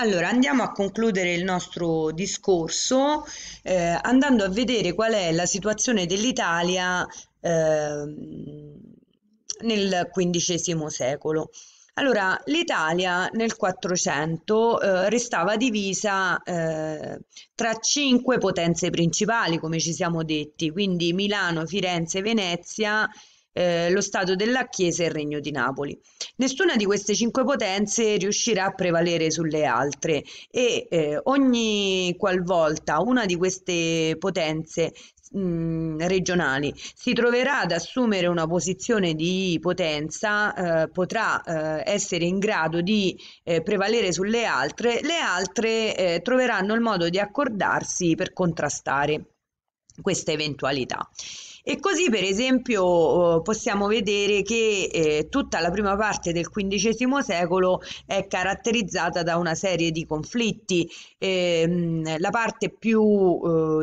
Allora andiamo a concludere il nostro discorso eh, andando a vedere qual è la situazione dell'Italia eh, nel XV secolo. Allora, l'Italia nel 400 eh, restava divisa eh, tra cinque potenze principali, come ci siamo detti, quindi Milano, Firenze, Venezia eh, lo Stato della Chiesa e il Regno di Napoli. Nessuna di queste cinque potenze riuscirà a prevalere sulle altre e eh, ogni qualvolta una di queste potenze regionali si troverà ad assumere una posizione di potenza eh, potrà eh, essere in grado di eh, prevalere sulle altre le altre eh, troveranno il modo di accordarsi per contrastare questa eventualità. E così per esempio oh, possiamo vedere che eh, tutta la prima parte del XV secolo è caratterizzata da una serie di conflitti. Eh, la parte più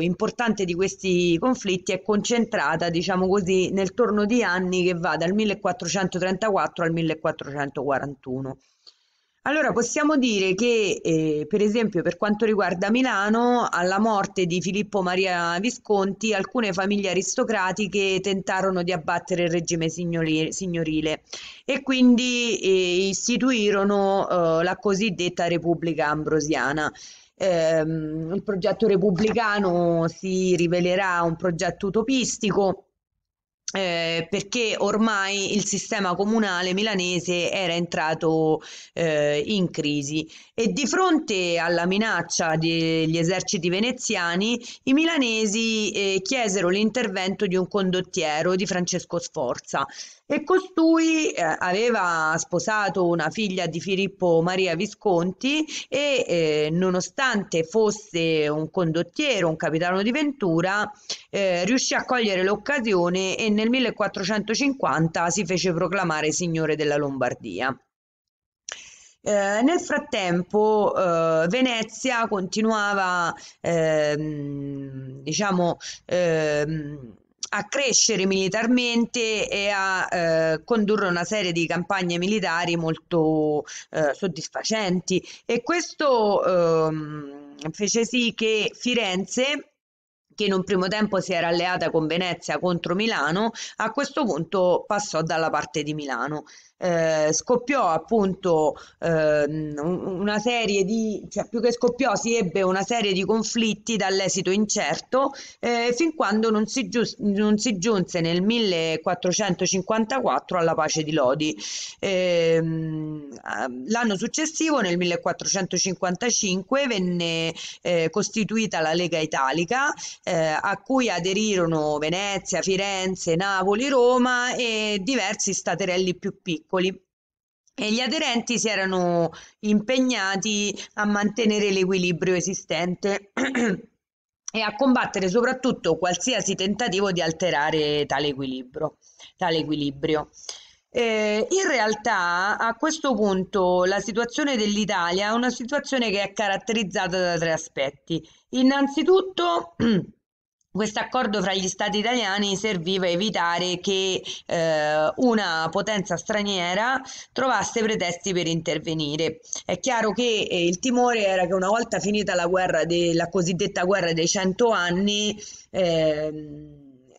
eh, importante di questi conflitti è concentrata, diciamo così, nel torno di anni che va dal 1434 al 1441. Allora, possiamo dire che, eh, per esempio, per quanto riguarda Milano, alla morte di Filippo Maria Visconti, alcune famiglie aristocratiche tentarono di abbattere il regime signorile e quindi eh, istituirono eh, la cosiddetta Repubblica Ambrosiana. Ehm, il progetto repubblicano si rivelerà un progetto utopistico eh, perché ormai il sistema comunale milanese era entrato eh, in crisi e di fronte alla minaccia degli eserciti veneziani i milanesi eh, chiesero l'intervento di un condottiero di Francesco Sforza e costui eh, aveva sposato una figlia di Filippo Maria Visconti e eh, nonostante fosse un condottiero, un capitano di Ventura, eh, riuscì a cogliere l'occasione e nel 1450 si fece proclamare signore della Lombardia. Eh, nel frattempo eh, Venezia continuava ehm, diciamo, ehm, a crescere militarmente e a eh, condurre una serie di campagne militari molto eh, soddisfacenti e questo ehm, fece sì che Firenze che in un primo tempo si era alleata con Venezia contro Milano, a questo punto passò dalla parte di Milano eh, scoppiò appunto eh, una serie di, cioè più che scoppiò, si ebbe una serie di conflitti dall'esito incerto eh, fin quando non si, gius- non si, giunse nel 1454 alla pace di Lodi. Ehm, l'anno successivo, nel 1455, venne eh, costituita la Lega Italica eh, a cui aderirono Venezia, Firenze, Napoli, Roma e diversi staterelli più piccoli piccoli e gli aderenti si erano impegnati a mantenere l'equilibrio esistente e a combattere soprattutto qualsiasi tentativo di alterare tale equilibrio. Tale equilibrio. Eh, in realtà a questo punto la situazione dell'Italia è una situazione che è caratterizzata da tre aspetti. Innanzitutto questo accordo fra gli stati italiani serviva a evitare che eh, una potenza straniera trovasse pretesti per intervenire. È chiaro che eh, il timore era che una volta finita la, guerra de- la cosiddetta guerra dei cento anni, eh,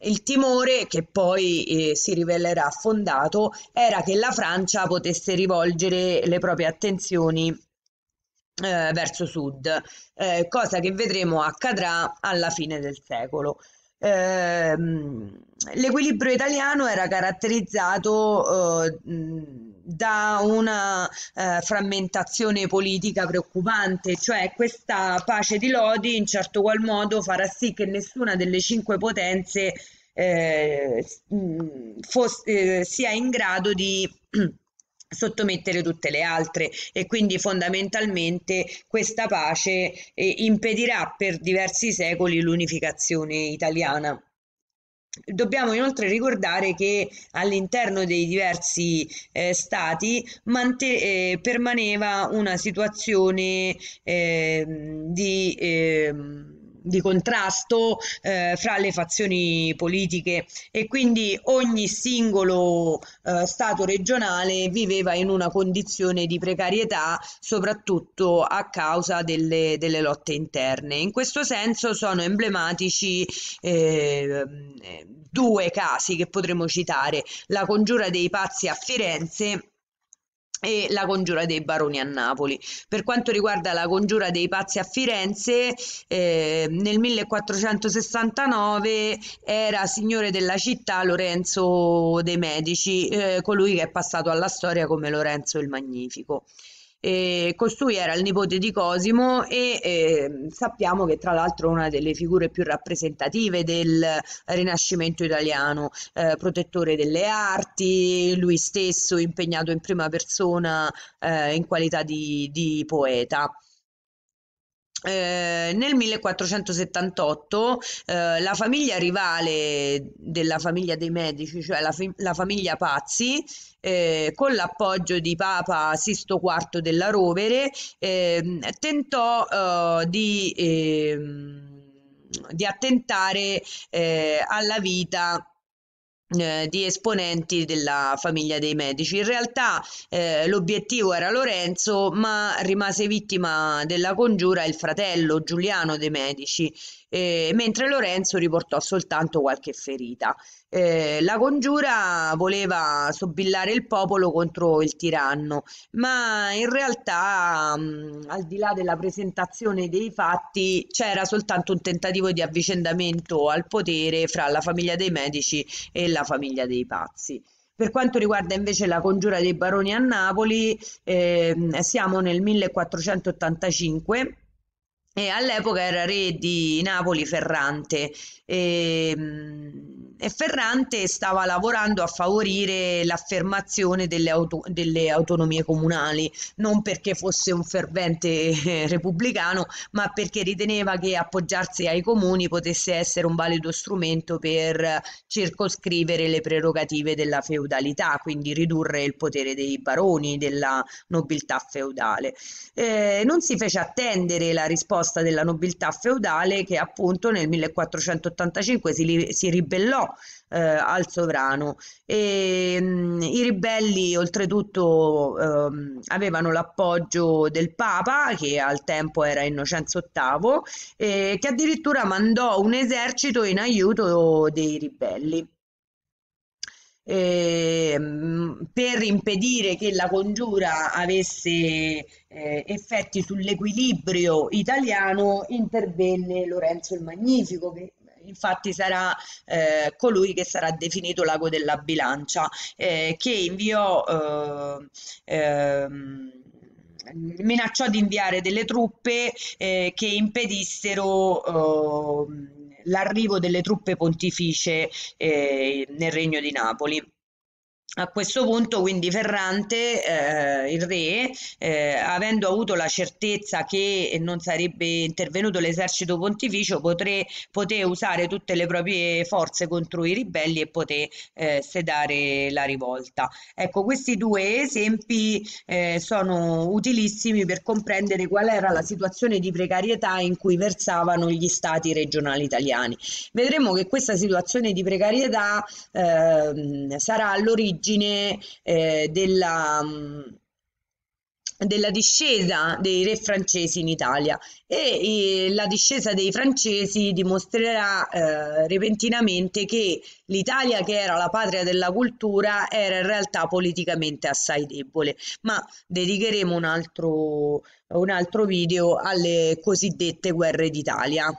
il timore che poi eh, si rivelerà fondato era che la Francia potesse rivolgere le proprie attenzioni eh, verso sud, eh, cosa che vedremo accadrà alla fine del secolo. Eh, l'equilibrio italiano era caratterizzato eh, da una eh, frammentazione politica preoccupante, cioè questa pace di Lodi in certo qual modo farà sì che nessuna delle cinque potenze eh, fosse, eh, sia in grado di sottomettere tutte le altre e quindi fondamentalmente questa pace eh, impedirà per diversi secoli l'unificazione italiana. Dobbiamo inoltre ricordare che all'interno dei diversi eh, stati eh, permaneva una situazione ehm, di ehm, di contrasto eh, fra le fazioni politiche e quindi ogni singolo eh, Stato regionale viveva in una condizione di precarietà soprattutto a causa delle, delle lotte interne. In questo senso sono emblematici eh, due casi che potremmo citare, la congiura dei pazzi a Firenze e la congiura dei baroni a Napoli. Per quanto riguarda la congiura dei pazzi a Firenze, eh, nel 1469 era signore della città Lorenzo de' Medici, eh, colui che è passato alla storia come Lorenzo il Magnifico eh, costui era il nipote di Cosimo e eh, sappiamo che tra l'altro è una delle figure più rappresentative del Rinascimento italiano, eh, protettore delle arti, lui stesso impegnato in prima persona eh, in qualità di, di poeta. Eh, nel 1478 eh, la famiglia rivale della famiglia dei Medici, cioè la, fi- la famiglia Pazzi, eh, con l'appoggio di Papa Sisto IV della Rovere, ehm, tentò eh, di, ehm, di, attentare eh, alla vita eh, di esponenti della famiglia dei medici. In realtà eh, l'obiettivo era Lorenzo, ma rimase vittima della congiura il fratello Giuliano dei Medici, eh, mentre Lorenzo riportò soltanto qualche ferita. Eh, la congiura voleva sobillare il popolo contro il tiranno, ma in realtà, mh, mm, al di là della presentazione dei fatti, c'era soltanto un tentativo di avvicendamento al potere fra la famiglia dei Medici e la la famiglia dei pazzi. Per quanto riguarda invece la congiura dei baroni a Napoli, eh, siamo nel 1485 e all'epoca era re di Napoli Ferrante. E, ehm, e Ferrante stava lavorando a favorire l'affermazione delle, auto, delle, autonomie comunali, non perché fosse un fervente eh, repubblicano, ma perché riteneva che appoggiarsi ai comuni potesse essere un valido strumento per circoscrivere le prerogative della feudalità, quindi ridurre il potere dei baroni, della nobiltà feudale. Eh, non si fece attendere la risposta della nobiltà feudale che appunto nel 1485 si, si ribellò eh, al sovrano. E, mh, mm, I ribelli oltretutto eh, avevano l'appoggio del Papa, che al tempo era Innocenzo VIII, eh, che addirittura mandò un esercito in aiuto dei ribelli. Eh, per impedire che la congiura avesse eh, effetti sull'equilibrio italiano intervenne Lorenzo il Magnifico che infatti sarà eh, colui che sarà definito l'ago della bilancia, eh, che inviò eh, ehm, minacciò di inviare delle truppe eh, che impedissero eh, l'arrivo delle truppe pontificie eh, nel regno di Napoli. A questo punto quindi Ferrante, eh, il re, eh, avendo avuto la certezza che non sarebbe intervenuto l'esercito pontificio, potré, poté usare tutte le proprie forze contro i ribelli e poté eh, sedare la rivolta. Ecco, questi due esempi eh, sono utilissimi per comprendere qual era la situazione di precarietà in cui versavano gli stati regionali italiani. Vedremo che questa situazione di precarietà ehm, sarà all'origine origine eh, della, mm, della, discesa dei re francesi in Italia e, e la discesa dei francesi dimostrerà eh, repentinamente che l'Italia che era la patria della cultura era in realtà politicamente assai debole, ma dedicheremo un altro, un altro video alle cosiddette guerre d'Italia.